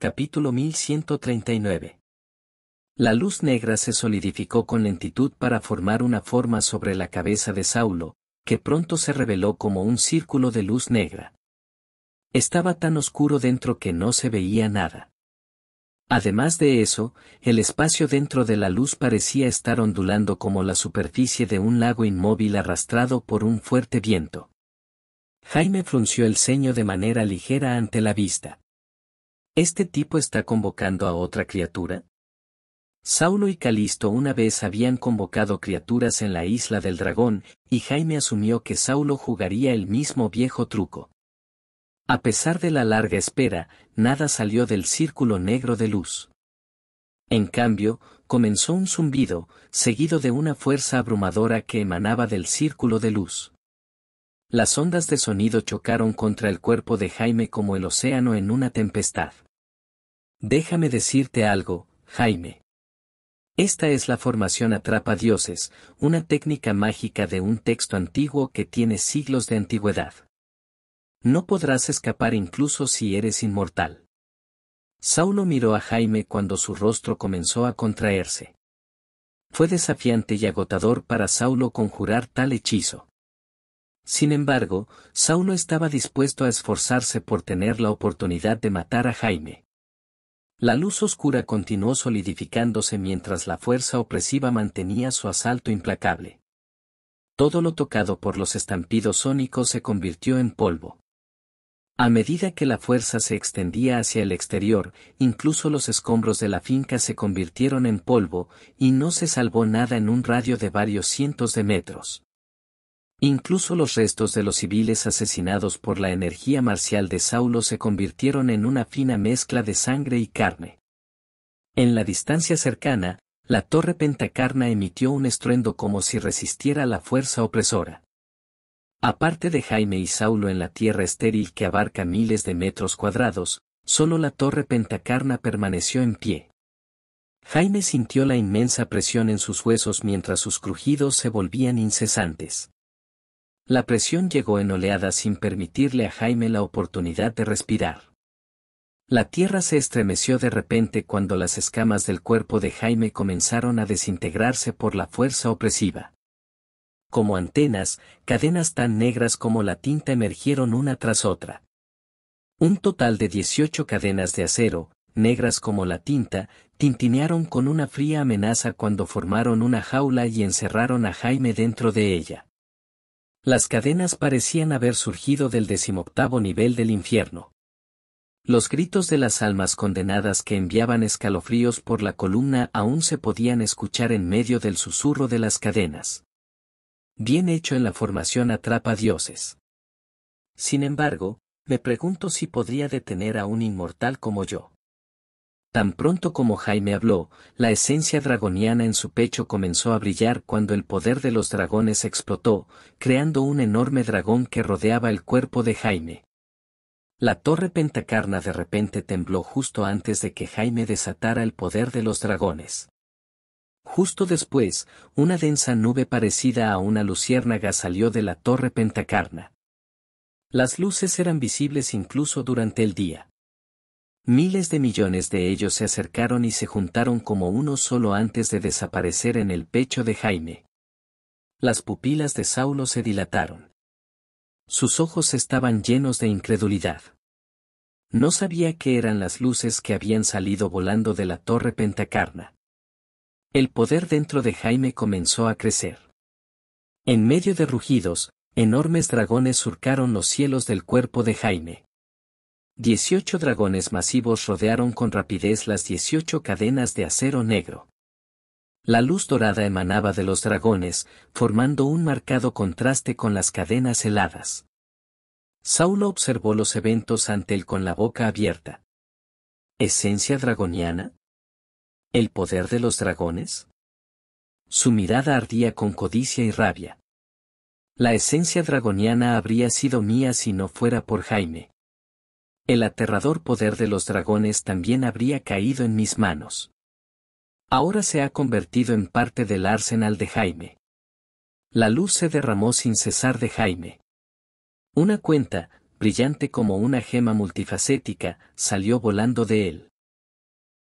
Capítulo 1139. La luz negra se solidificó con lentitud para formar una forma sobre la cabeza de Saulo, que pronto se reveló como un círculo de luz negra. Estaba tan oscuro dentro que no se veía nada. Además de eso, el espacio dentro de la luz parecía estar ondulando como la superficie de un lago inmóvil arrastrado por un fuerte viento. Jaime frunció el ceño de manera ligera ante la vista. ¿Este tipo está convocando a otra criatura? Saulo y Calisto una vez habían convocado criaturas en la isla del dragón, y Jaime asumió que Saulo jugaría el mismo viejo truco. A pesar de la larga espera, nada salió del círculo negro de luz. En cambio, comenzó un zumbido, seguido de una fuerza abrumadora que emanaba del círculo de luz. Las ondas de sonido chocaron contra el cuerpo de Jaime como el océano en una tempestad. Déjame decirte algo, Jaime. Esta es la formación atrapa dioses, una técnica mágica de un texto antiguo que tiene siglos de antigüedad. No podrás escapar incluso si eres inmortal. Saulo miró a Jaime cuando su rostro comenzó a contraerse. Fue desafiante y agotador para Saulo conjurar tal hechizo. Sin embargo, Saulo estaba dispuesto a esforzarse por tener la oportunidad de matar a Jaime. La luz oscura continuó solidificándose mientras la fuerza opresiva mantenía su asalto implacable. Todo lo tocado por los estampidos sónicos se convirtió en polvo. A medida que la fuerza se extendía hacia el exterior, incluso los escombros de la finca se convirtieron en polvo, y no se salvó nada en un radio de varios cientos de metros. Incluso los restos de los civiles asesinados por la energía marcial de Saulo se convirtieron en una fina mezcla de sangre y carne. En la distancia cercana, la torre pentacarna emitió un estruendo como si resistiera la fuerza opresora. Aparte de Jaime y Saulo en la tierra estéril que abarca miles de metros cuadrados, solo la torre pentacarna permaneció en pie. Jaime sintió la inmensa presión en sus huesos mientras sus crujidos se volvían incesantes. La presión llegó en oleadas sin permitirle a Jaime la oportunidad de respirar. La tierra se estremeció de repente cuando las escamas del cuerpo de Jaime comenzaron a desintegrarse por la fuerza opresiva. Como antenas, cadenas tan negras como la tinta emergieron una tras otra. Un total de dieciocho cadenas de acero, negras como la tinta, tintinearon con una fría amenaza cuando formaron una jaula y encerraron a Jaime dentro de ella. Las cadenas parecían haber surgido del decimoctavo nivel del infierno. Los gritos de las almas condenadas que enviaban escalofríos por la columna aún se podían escuchar en medio del susurro de las cadenas. Bien hecho en la formación atrapa dioses. Sin embargo, me pregunto si podría detener a un inmortal como yo. Tan pronto como Jaime habló, la esencia dragoniana en su pecho comenzó a brillar cuando el poder de los dragones explotó, creando un enorme dragón que rodeaba el cuerpo de Jaime. La torre pentacarna de repente tembló justo antes de que Jaime desatara el poder de los dragones. Justo después, una densa nube parecida a una luciérnaga salió de la torre pentacarna. Las luces eran visibles incluso durante el día. Miles de millones de ellos se acercaron y se juntaron como uno solo antes de desaparecer en el pecho de Jaime. Las pupilas de Saulo se dilataron. Sus ojos estaban llenos de incredulidad. No sabía qué eran las luces que habían salido volando de la torre pentacarna. El poder dentro de Jaime comenzó a crecer. En medio de rugidos, enormes dragones surcaron los cielos del cuerpo de Jaime. Dieciocho dragones masivos rodearon con rapidez las dieciocho cadenas de acero negro. La luz dorada emanaba de los dragones, formando un marcado contraste con las cadenas heladas. Saulo observó los eventos ante él con la boca abierta. ¿Esencia dragoniana? ¿El poder de los dragones? Su mirada ardía con codicia y rabia. La esencia dragoniana habría sido mía si no fuera por Jaime. El aterrador poder de los dragones también habría caído en mis manos. Ahora se ha convertido en parte del arsenal de Jaime. La luz se derramó sin cesar de Jaime. Una cuenta, brillante como una gema multifacética, salió volando de él.